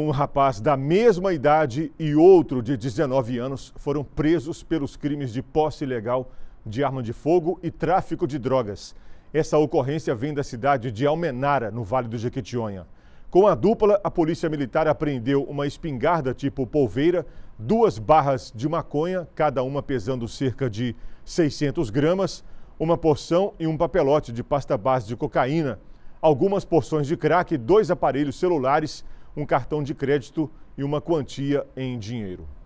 Um rapaz da mesma idade e outro de 19 anos foram presos pelos crimes de posse ilegal de arma de fogo e tráfico de drogas. Essa ocorrência vem da cidade de Almenara, no Vale do Jequitinhonha. Com a dupla, a Polícia Militar apreendeu uma espingarda tipo polveira, duas barras de maconha, cada uma pesando cerca de 600 gramas, uma porção e um papelote de pasta base de cocaína, algumas porções de crack, dois aparelhos celulares um cartão de crédito e uma quantia em dinheiro.